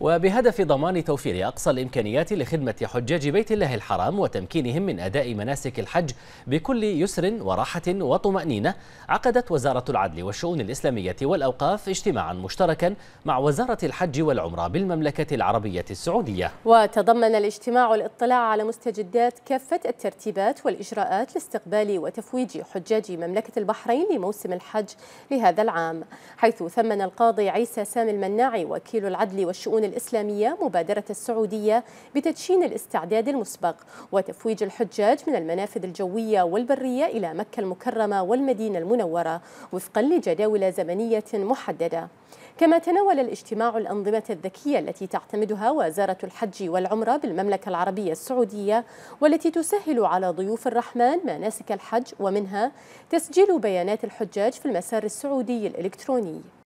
وبهدف ضمان توفير أقصى الإمكانيات لخدمة حجاج بيت الله الحرام وتمكينهم من أداء مناسك الحج بكل يسر وراحة وطمأنينة عقدت وزارة العدل والشؤون الإسلامية والأوقاف اجتماعا مشتركا مع وزارة الحج والعمرة بالمملكة العربية السعودية وتضمن الاجتماع الاطلاع على مستجدات كافة الترتيبات والإجراءات لاستقبال وتفويج حجاج مملكة البحرين لموسم الحج لهذا العام حيث ثمن القاضي عيسى سامي المناعي وكيل العدل والشؤون الإسلامية مبادرة السعودية بتدشين الاستعداد المسبق وتفويج الحجاج من المنافذ الجوية والبرية إلى مكة المكرمة والمدينة المنورة وفقا لجداول زمنية محددة كما تناول الاجتماع الأنظمة الذكية التي تعتمدها وزارة الحج والعمرة بالمملكة العربية السعودية والتي تسهل على ضيوف الرحمن مناسك الحج ومنها تسجيل بيانات الحجاج في المسار السعودي الإلكتروني